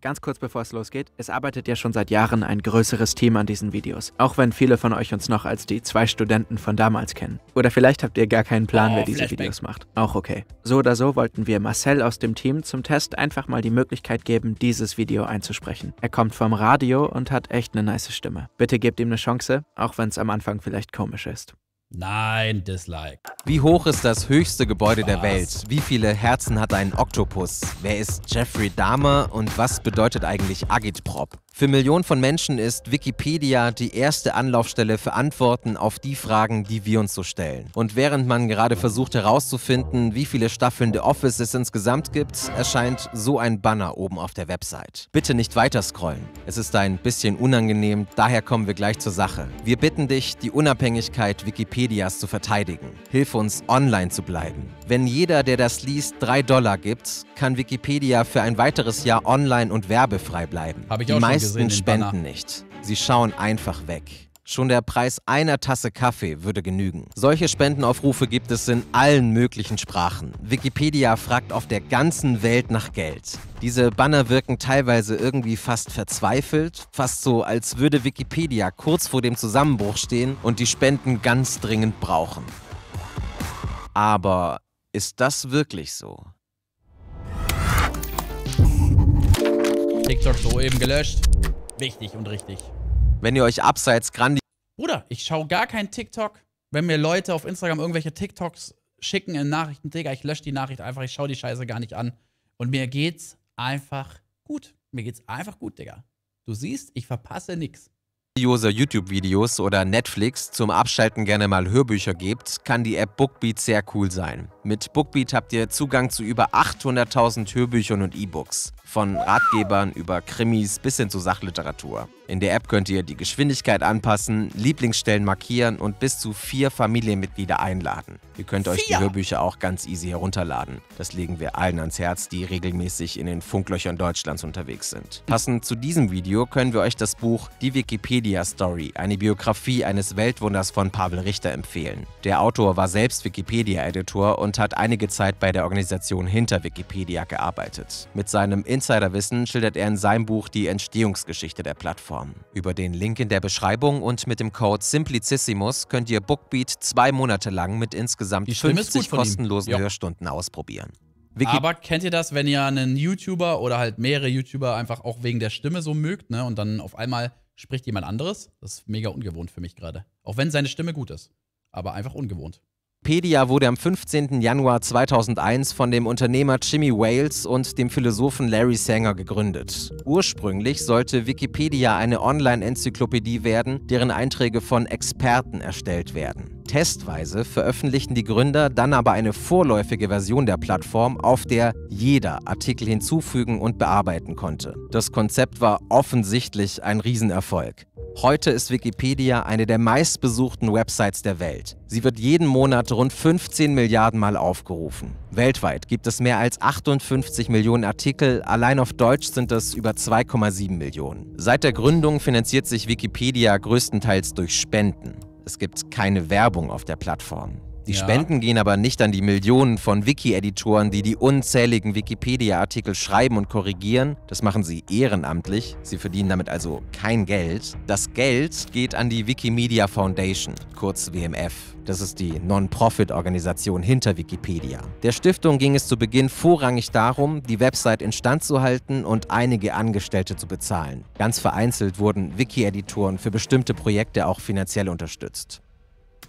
Ganz kurz bevor es losgeht, es arbeitet ja schon seit Jahren ein größeres Team an diesen Videos, auch wenn viele von euch uns noch als die zwei Studenten von damals kennen. Oder vielleicht habt ihr gar keinen Plan, oh, wer diese Flashback. Videos macht. Auch okay. So oder so wollten wir Marcel aus dem Team zum Test einfach mal die Möglichkeit geben, dieses Video einzusprechen. Er kommt vom Radio und hat echt eine nice Stimme. Bitte gebt ihm eine Chance, auch wenn es am Anfang vielleicht komisch ist. Nein, Dislike. Wie hoch ist das höchste Gebäude was? der Welt? Wie viele Herzen hat ein Oktopus? Wer ist Jeffrey Dahmer und was bedeutet eigentlich Agitprop? Für Millionen von Menschen ist Wikipedia die erste Anlaufstelle für Antworten auf die Fragen, die wir uns so stellen. Und während man gerade versucht herauszufinden, wie viele Staffeln The Office es insgesamt gibt, erscheint so ein Banner oben auf der Website. Bitte nicht weiter scrollen. Es ist ein bisschen unangenehm, daher kommen wir gleich zur Sache. Wir bitten dich, die Unabhängigkeit Wikipedia Wikipedias zu verteidigen. Hilf uns, online zu bleiben. Wenn jeder, der das liest, 3 Dollar gibt, kann Wikipedia für ein weiteres Jahr online und werbefrei bleiben. Die meisten gesehen, spenden nicht. Sie schauen einfach weg. Schon der Preis einer Tasse Kaffee würde genügen. Solche Spendenaufrufe gibt es in allen möglichen Sprachen. Wikipedia fragt auf der ganzen Welt nach Geld. Diese Banner wirken teilweise irgendwie fast verzweifelt, fast so, als würde Wikipedia kurz vor dem Zusammenbruch stehen und die Spenden ganz dringend brauchen. Aber ist das wirklich so? TikTok eben gelöscht. Wichtig und richtig wenn ihr euch abseits grandi... Bruder, ich schaue gar keinen TikTok. Wenn mir Leute auf Instagram irgendwelche TikToks schicken in Nachrichten, Digga, ich lösche die Nachricht einfach, ich schaue die Scheiße gar nicht an. Und mir geht's einfach gut. Mir geht's einfach gut, Digga. Du siehst, ich verpasse nichts grandiose YouTube-Videos oder Netflix zum Abschalten gerne mal Hörbücher gebt, kann die App Bookbeat sehr cool sein. Mit BookBeat habt ihr Zugang zu über 800.000 Hörbüchern und E-Books, von Ratgebern über Krimis bis hin zu Sachliteratur. In der App könnt ihr die Geschwindigkeit anpassen, Lieblingsstellen markieren und bis zu vier Familienmitglieder einladen. Ihr könnt euch vier. die Hörbücher auch ganz easy herunterladen. Das legen wir allen ans Herz, die regelmäßig in den Funklöchern Deutschlands unterwegs sind. Passend zu diesem Video können wir euch das Buch Die Wikipedia Story, eine Biografie eines Weltwunders von Pavel Richter empfehlen. Der Autor war selbst Wikipedia-Editor und hat einige Zeit bei der Organisation hinter Wikipedia gearbeitet. Mit seinem Insiderwissen schildert er in seinem Buch die Entstehungsgeschichte der Plattform. Über den Link in der Beschreibung und mit dem Code Simplicissimus könnt ihr Bookbeat zwei Monate lang mit insgesamt 50 kostenlosen ja. Hörstunden ausprobieren. Wiki Aber kennt ihr das, wenn ihr einen YouTuber oder halt mehrere YouTuber einfach auch wegen der Stimme so mögt, ne? Und dann auf einmal spricht jemand anderes? Das ist mega ungewohnt für mich gerade. Auch wenn seine Stimme gut ist. Aber einfach ungewohnt. Wikipedia wurde am 15. Januar 2001 von dem Unternehmer Jimmy Wales und dem Philosophen Larry Sanger gegründet. Ursprünglich sollte Wikipedia eine Online-Enzyklopädie werden, deren Einträge von Experten erstellt werden. Testweise veröffentlichten die Gründer dann aber eine vorläufige Version der Plattform, auf der jeder Artikel hinzufügen und bearbeiten konnte. Das Konzept war offensichtlich ein Riesenerfolg. Heute ist Wikipedia eine der meistbesuchten Websites der Welt. Sie wird jeden Monat rund 15 Milliarden Mal aufgerufen. Weltweit gibt es mehr als 58 Millionen Artikel, allein auf Deutsch sind es über 2,7 Millionen. Seit der Gründung finanziert sich Wikipedia größtenteils durch Spenden. Es gibt keine Werbung auf der Plattform. Die ja. Spenden gehen aber nicht an die Millionen von Wiki-Editoren, die die unzähligen Wikipedia-Artikel schreiben und korrigieren. Das machen sie ehrenamtlich. Sie verdienen damit also kein Geld. Das Geld geht an die Wikimedia Foundation, kurz WMF. Das ist die Non-Profit-Organisation hinter Wikipedia. Der Stiftung ging es zu Beginn vorrangig darum, die Website instand zu halten und einige Angestellte zu bezahlen. Ganz vereinzelt wurden Wiki-Editoren für bestimmte Projekte auch finanziell unterstützt.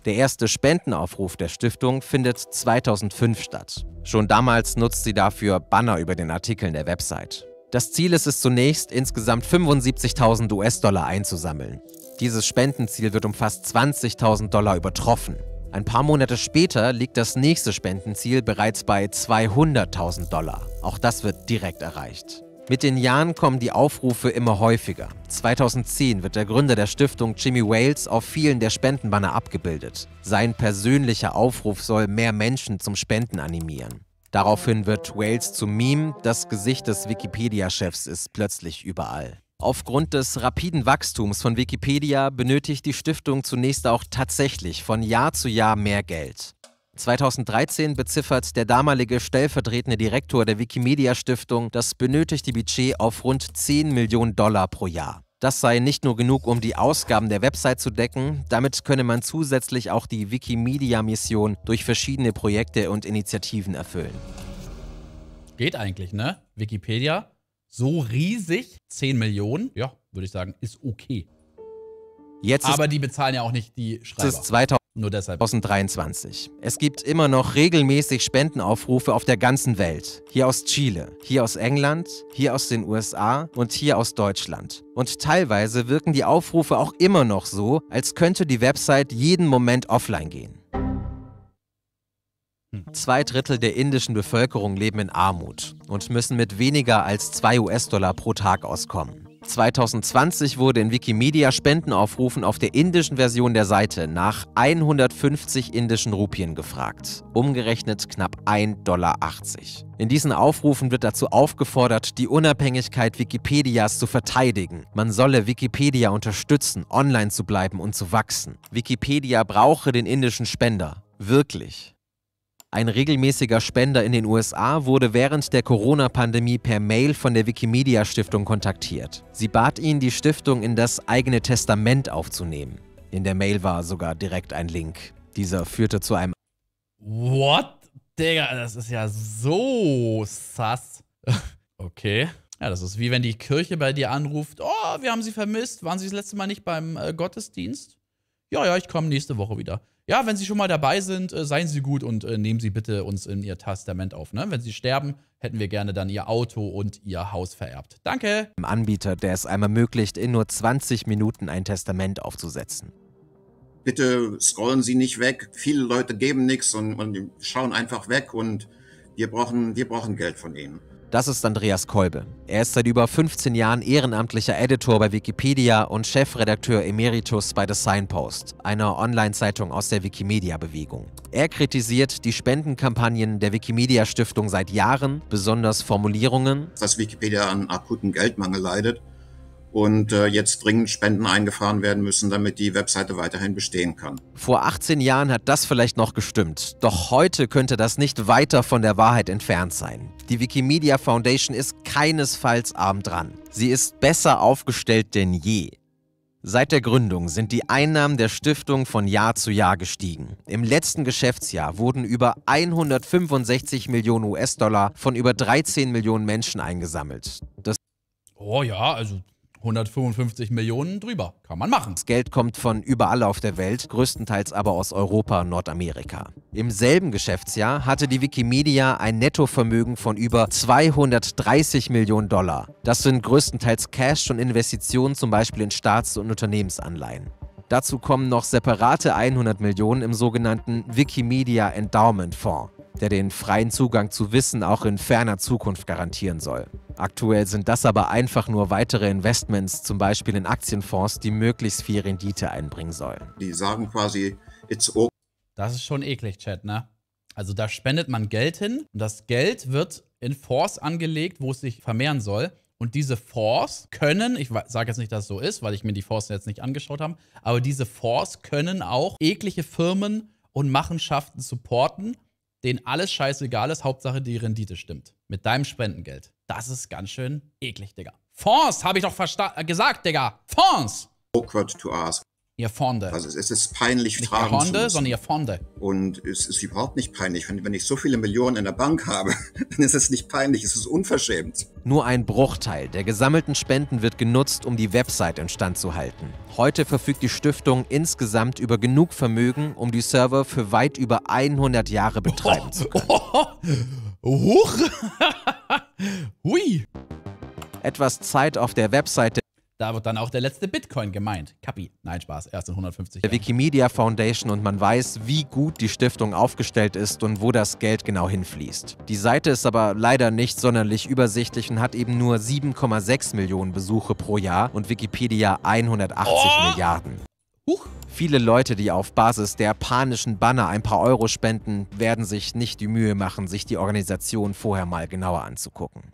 Der erste Spendenaufruf der Stiftung findet 2005 statt. Schon damals nutzt sie dafür Banner über den Artikeln der Website. Das Ziel ist es zunächst, insgesamt 75.000 US-Dollar einzusammeln. Dieses Spendenziel wird um fast 20.000 Dollar übertroffen. Ein paar Monate später liegt das nächste Spendenziel bereits bei 200.000 Dollar. Auch das wird direkt erreicht. Mit den Jahren kommen die Aufrufe immer häufiger. 2010 wird der Gründer der Stiftung Jimmy Wales auf vielen der Spendenbanner abgebildet. Sein persönlicher Aufruf soll mehr Menschen zum Spenden animieren. Daraufhin wird Wales zum Meme, das Gesicht des Wikipedia-Chefs ist plötzlich überall. Aufgrund des rapiden Wachstums von Wikipedia benötigt die Stiftung zunächst auch tatsächlich von Jahr zu Jahr mehr Geld. 2013 beziffert der damalige stellvertretende Direktor der Wikimedia Stiftung das benötigte Budget auf rund 10 Millionen Dollar pro Jahr. Das sei nicht nur genug, um die Ausgaben der Website zu decken, damit könne man zusätzlich auch die Wikimedia-Mission durch verschiedene Projekte und Initiativen erfüllen. Geht eigentlich, ne? Wikipedia, so riesig, 10 Millionen, ja, würde ich sagen, ist okay. Jetzt Aber ist, die bezahlen ja auch nicht die Schreiber. Ist 2000 nur deshalb. 2023. Es gibt immer noch regelmäßig Spendenaufrufe auf der ganzen Welt. Hier aus Chile, hier aus England, hier aus den USA und hier aus Deutschland. Und teilweise wirken die Aufrufe auch immer noch so, als könnte die Website jeden Moment offline gehen. Hm. Zwei Drittel der indischen Bevölkerung leben in Armut und müssen mit weniger als 2 US-Dollar pro Tag auskommen. 2020 wurde in Wikimedia Spendenaufrufen auf der indischen Version der Seite nach 150 indischen Rupien gefragt, umgerechnet knapp 1,80 Dollar. In diesen Aufrufen wird dazu aufgefordert, die Unabhängigkeit Wikipedias zu verteidigen. Man solle Wikipedia unterstützen, online zu bleiben und zu wachsen. Wikipedia brauche den indischen Spender. Wirklich. Ein regelmäßiger Spender in den USA wurde während der Corona-Pandemie per Mail von der Wikimedia Stiftung kontaktiert. Sie bat ihn, die Stiftung in das eigene Testament aufzunehmen. In der Mail war sogar direkt ein Link. Dieser führte zu einem... What? Digga, das ist ja so sass. okay. Ja, das ist wie wenn die Kirche bei dir anruft, oh, wir haben sie vermisst, waren sie das letzte Mal nicht beim äh, Gottesdienst? Ja, ja, ich komme nächste Woche wieder ja, wenn Sie schon mal dabei sind, äh, seien Sie gut und äh, nehmen Sie bitte uns in Ihr Testament auf. Ne? Wenn Sie sterben, hätten wir gerne dann Ihr Auto und Ihr Haus vererbt. Danke. Ein Anbieter, der es einmal ermöglicht, in nur 20 Minuten ein Testament aufzusetzen. Bitte scrollen Sie nicht weg. Viele Leute geben nichts und, und schauen einfach weg und wir brauchen, wir brauchen Geld von Ihnen. Das ist Andreas Kolbe. Er ist seit über 15 Jahren ehrenamtlicher Editor bei Wikipedia und Chefredakteur emeritus bei The Signpost, einer Online-Zeitung aus der Wikimedia-Bewegung. Er kritisiert die Spendenkampagnen der Wikimedia-Stiftung seit Jahren, besonders Formulierungen. Dass Wikipedia an akutem Geldmangel leidet und äh, jetzt dringend Spenden eingefahren werden müssen, damit die Webseite weiterhin bestehen kann. Vor 18 Jahren hat das vielleicht noch gestimmt, doch heute könnte das nicht weiter von der Wahrheit entfernt sein. Die Wikimedia Foundation ist keinesfalls arm dran. Sie ist besser aufgestellt denn je. Seit der Gründung sind die Einnahmen der Stiftung von Jahr zu Jahr gestiegen. Im letzten Geschäftsjahr wurden über 165 Millionen US-Dollar von über 13 Millionen Menschen eingesammelt. Das oh ja, also 155 Millionen drüber. Kann man machen. Das Geld kommt von überall auf der Welt, größtenteils aber aus Europa und Nordamerika. Im selben Geschäftsjahr hatte die Wikimedia ein Nettovermögen von über 230 Millionen Dollar. Das sind größtenteils Cash und Investitionen, zum Beispiel in Staats- und Unternehmensanleihen. Dazu kommen noch separate 100 Millionen im sogenannten Wikimedia Endowment Fonds der den freien Zugang zu Wissen auch in ferner Zukunft garantieren soll. Aktuell sind das aber einfach nur weitere Investments, zum Beispiel in Aktienfonds, die möglichst viel Rendite einbringen sollen. Die sagen quasi, it's okay. Das ist schon eklig, Chat, ne? Also da spendet man Geld hin und das Geld wird in Fonds angelegt, wo es sich vermehren soll. Und diese Fonds können, ich sage jetzt nicht, dass es so ist, weil ich mir die Fonds jetzt nicht angeschaut habe, aber diese Fonds können auch eklige Firmen und Machenschaften supporten denen alles scheißegal ist, Hauptsache die Rendite stimmt. Mit deinem Spendengeld. Das ist ganz schön eklig, Digga. Fonds, habe ich doch äh, gesagt, Digga. Fonds! Awkward to ask. Ihr Fonde. Also es ist peinlich nicht tragen ihr Honde, zu müssen. sondern ihr Fonde. Und es ist überhaupt nicht peinlich. Wenn, wenn ich so viele Millionen in der Bank habe, dann ist es nicht peinlich, es ist unverschämt. Nur ein Bruchteil der gesammelten Spenden wird genutzt, um die Website instand zu halten. Heute verfügt die Stiftung insgesamt über genug Vermögen, um die Server für weit über 100 Jahre betreiben oh, zu können. Oh, oh, Huch! Hui! Etwas Zeit auf der Website da wird dann auch der letzte Bitcoin gemeint. Kapi. Nein, Spaß. Erst in 150 Der Wikimedia Foundation und man weiß, wie gut die Stiftung aufgestellt ist und wo das Geld genau hinfließt. Die Seite ist aber leider nicht sonderlich übersichtlich und hat eben nur 7,6 Millionen Besuche pro Jahr und Wikipedia 180 oh. Milliarden. Huch. Viele Leute, die auf Basis der panischen Banner ein paar Euro spenden, werden sich nicht die Mühe machen, sich die Organisation vorher mal genauer anzugucken.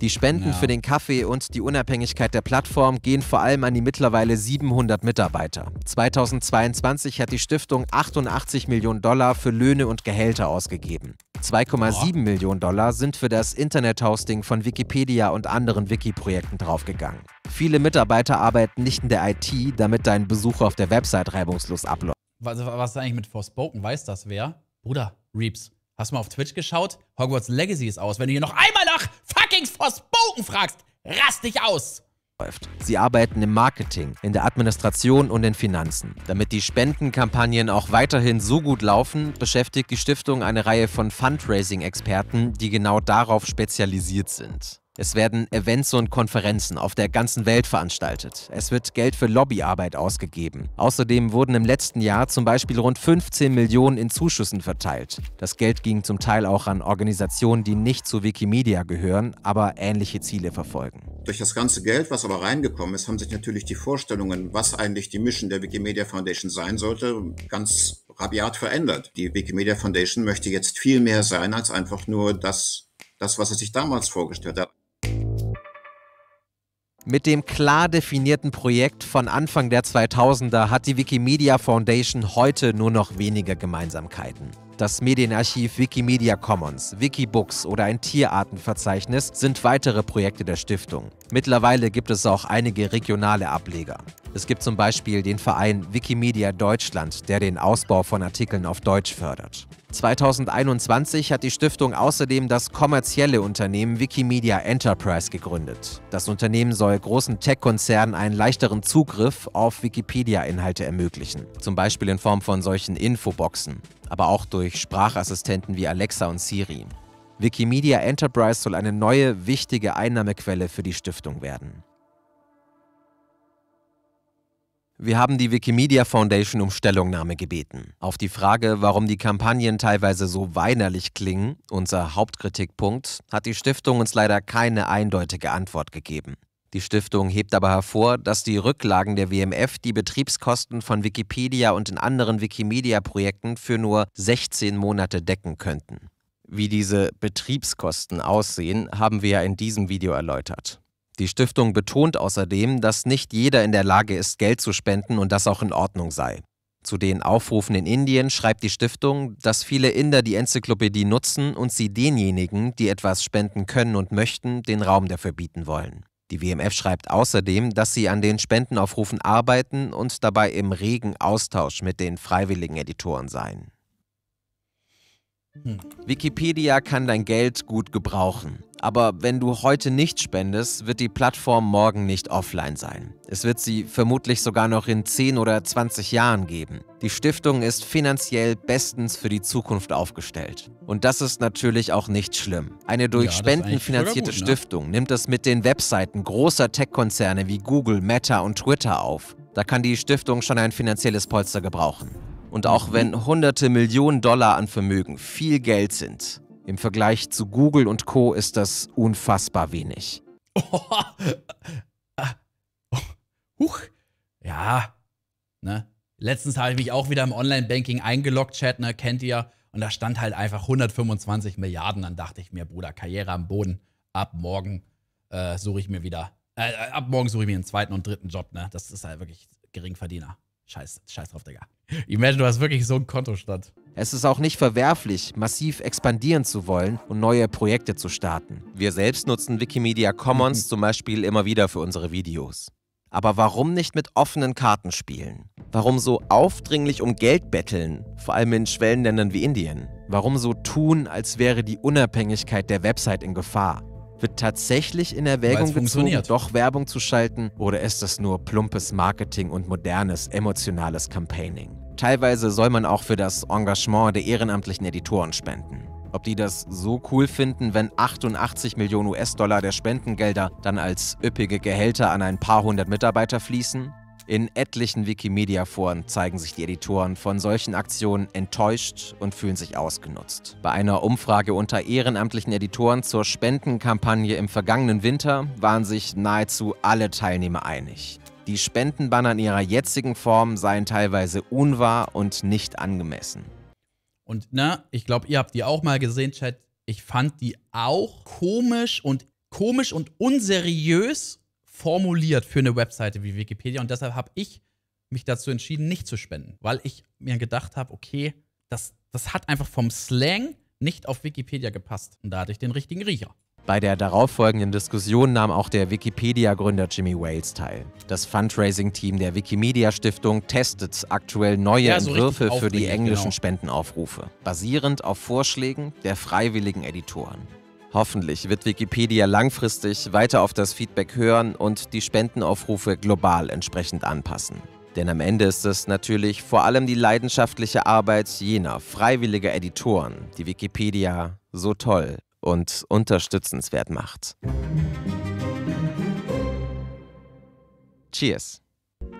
Die Spenden für den Kaffee und die Unabhängigkeit der Plattform gehen vor allem an die mittlerweile 700 Mitarbeiter. 2022 hat die Stiftung 88 Millionen Dollar für Löhne und Gehälter ausgegeben. 2,7 Millionen Dollar sind für das Internet-Hosting von Wikipedia und anderen Wiki-Projekten draufgegangen. Viele Mitarbeiter arbeiten nicht in der IT, damit dein Besuch auf der Website reibungslos abläuft. Was, was ist eigentlich mit Forspoken? Weiß das wer? Bruder, Reeps. Hast du mal auf Twitch geschaut? Hogwarts Legacy ist aus. Wenn du hier noch einmal Heinz Bogen fragst, rast dich aus! Sie arbeiten im Marketing, in der Administration und in Finanzen. Damit die Spendenkampagnen auch weiterhin so gut laufen, beschäftigt die Stiftung eine Reihe von Fundraising-Experten, die genau darauf spezialisiert sind. Es werden Events und Konferenzen auf der ganzen Welt veranstaltet. Es wird Geld für Lobbyarbeit ausgegeben. Außerdem wurden im letzten Jahr zum Beispiel rund 15 Millionen in Zuschüssen verteilt. Das Geld ging zum Teil auch an Organisationen, die nicht zu Wikimedia gehören, aber ähnliche Ziele verfolgen. Durch das ganze Geld, was aber reingekommen ist, haben sich natürlich die Vorstellungen, was eigentlich die Mission der Wikimedia Foundation sein sollte, ganz rabiat verändert. Die Wikimedia Foundation möchte jetzt viel mehr sein als einfach nur das, das was es sich damals vorgestellt hat. Mit dem klar definierten Projekt von Anfang der 2000er hat die Wikimedia Foundation heute nur noch wenige Gemeinsamkeiten. Das Medienarchiv Wikimedia Commons, Wikibooks oder ein Tierartenverzeichnis sind weitere Projekte der Stiftung. Mittlerweile gibt es auch einige regionale Ableger. Es gibt zum Beispiel den Verein Wikimedia Deutschland, der den Ausbau von Artikeln auf Deutsch fördert. 2021 hat die Stiftung außerdem das kommerzielle Unternehmen Wikimedia Enterprise gegründet. Das Unternehmen soll großen Tech-Konzernen einen leichteren Zugriff auf Wikipedia-Inhalte ermöglichen, zum Beispiel in Form von solchen Infoboxen, aber auch durch Sprachassistenten wie Alexa und Siri. Wikimedia Enterprise soll eine neue, wichtige Einnahmequelle für die Stiftung werden. Wir haben die Wikimedia Foundation um Stellungnahme gebeten. Auf die Frage, warum die Kampagnen teilweise so weinerlich klingen, unser Hauptkritikpunkt, hat die Stiftung uns leider keine eindeutige Antwort gegeben. Die Stiftung hebt aber hervor, dass die Rücklagen der WMF die Betriebskosten von Wikipedia und den anderen Wikimedia-Projekten für nur 16 Monate decken könnten. Wie diese Betriebskosten aussehen, haben wir ja in diesem Video erläutert. Die Stiftung betont außerdem, dass nicht jeder in der Lage ist, Geld zu spenden und das auch in Ordnung sei. Zu den Aufrufen in Indien schreibt die Stiftung, dass viele Inder die Enzyklopädie nutzen und sie denjenigen, die etwas spenden können und möchten, den Raum dafür bieten wollen. Die WMF schreibt außerdem, dass sie an den Spendenaufrufen arbeiten und dabei im regen Austausch mit den freiwilligen Editoren seien. Hm. Wikipedia kann dein Geld gut gebrauchen. Aber wenn du heute nicht spendest, wird die Plattform morgen nicht offline sein. Es wird sie vermutlich sogar noch in 10 oder 20 Jahren geben. Die Stiftung ist finanziell bestens für die Zukunft aufgestellt. Und das ist natürlich auch nicht schlimm. Eine durch ja, Spenden finanzierte gut, ne? Stiftung nimmt es mit den Webseiten großer Tech-Konzerne wie Google, Meta und Twitter auf. Da kann die Stiftung schon ein finanzielles Polster gebrauchen. Und auch mhm. wenn hunderte Millionen Dollar an Vermögen viel Geld sind, im Vergleich zu Google und Co ist das unfassbar wenig. Oh, huch. Ja, ne? Letztens habe ich mich auch wieder im Online-Banking eingeloggt, Chat, ne, kennt ihr. Und da stand halt einfach 125 Milliarden. Dann dachte ich mir, Bruder, Karriere am Boden. Ab morgen äh, suche ich mir wieder, äh, äh, ab morgen suche ich mir einen zweiten und dritten Job, ne? Das ist halt wirklich Geringverdiener. Scheiß, scheiß drauf, Digga. Imagine, du hast wirklich so einen Kontostand. Es ist auch nicht verwerflich, massiv expandieren zu wollen und neue Projekte zu starten. Wir selbst nutzen Wikimedia Commons mhm. zum Beispiel immer wieder für unsere Videos. Aber warum nicht mit offenen Karten spielen? Warum so aufdringlich um Geld betteln, vor allem in Schwellenländern wie Indien? Warum so tun, als wäre die Unabhängigkeit der Website in Gefahr? Wird tatsächlich in Erwägung gezogen, doch Werbung zu schalten, oder ist das nur plumpes Marketing und modernes, emotionales Campaigning? Teilweise soll man auch für das Engagement der ehrenamtlichen Editoren spenden. Ob die das so cool finden, wenn 88 Millionen US-Dollar der Spendengelder dann als üppige Gehälter an ein paar hundert Mitarbeiter fließen? In etlichen Wikimedia-Foren zeigen sich die Editoren von solchen Aktionen enttäuscht und fühlen sich ausgenutzt. Bei einer Umfrage unter ehrenamtlichen Editoren zur Spendenkampagne im vergangenen Winter waren sich nahezu alle Teilnehmer einig. Die Spendenbanner in ihrer jetzigen Form seien teilweise unwahr und nicht angemessen. Und na, ich glaube, ihr habt die auch mal gesehen, Chat. Ich fand die auch komisch und komisch und unseriös formuliert für eine Webseite wie Wikipedia. Und deshalb habe ich mich dazu entschieden, nicht zu spenden, weil ich mir gedacht habe, okay, das, das hat einfach vom Slang nicht auf Wikipedia gepasst. Und da hatte ich den richtigen Riecher. Bei der darauffolgenden Diskussion nahm auch der Wikipedia-Gründer Jimmy Wales teil. Das Fundraising-Team der Wikimedia-Stiftung testet aktuell neue ja, so Entwürfe für die englischen genau. Spendenaufrufe, basierend auf Vorschlägen der freiwilligen Editoren. Hoffentlich wird Wikipedia langfristig weiter auf das Feedback hören und die Spendenaufrufe global entsprechend anpassen. Denn am Ende ist es natürlich vor allem die leidenschaftliche Arbeit jener freiwilliger Editoren, die Wikipedia so toll und unterstützenswert macht. Cheers.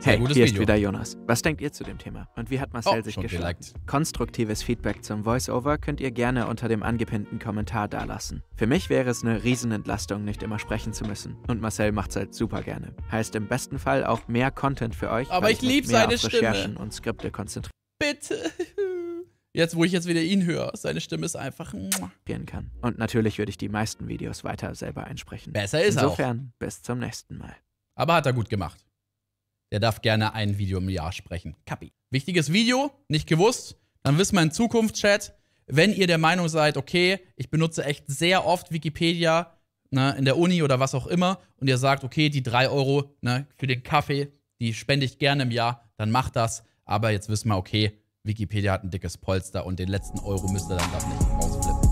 Hey, hier Video. ist wieder Jonas. Was denkt ihr zu dem Thema? Und wie hat Marcel oh, sich geschlagen? Konstruktives Feedback zum Voiceover könnt ihr gerne unter dem angepinnten Kommentar dalassen. Für mich wäre es eine Riesenentlastung, nicht immer sprechen zu müssen. Und Marcel macht es halt super gerne. Heißt im besten Fall auch mehr Content für euch. Aber ich, ich liebe seine Stimme. Recherchen und Skripte konzentrieren. Bitte. Jetzt, wo ich jetzt wieder ihn höre, seine Stimme ist einfach gehen kann. Und natürlich würde ich die meisten Videos weiter selber einsprechen. Besser ist Insofern, auch. bis zum nächsten Mal. Aber hat er gut gemacht. Er darf gerne ein Video im Jahr sprechen. Kapi. Wichtiges Video, nicht gewusst. Dann wissen wir in Zukunft, Chat, wenn ihr der Meinung seid, okay, ich benutze echt sehr oft Wikipedia ne, in der Uni oder was auch immer und ihr sagt, okay, die 3 Euro ne, für den Kaffee, die spende ich gerne im Jahr, dann macht das. Aber jetzt wissen wir, okay, Wikipedia hat ein dickes Polster und den letzten Euro müsst ihr dann doch nicht ausflippen.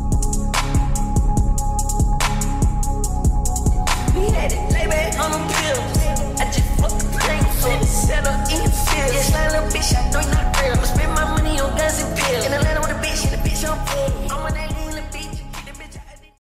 Yes, I love bitch, I know you're not real. Spend my money on guns and pills.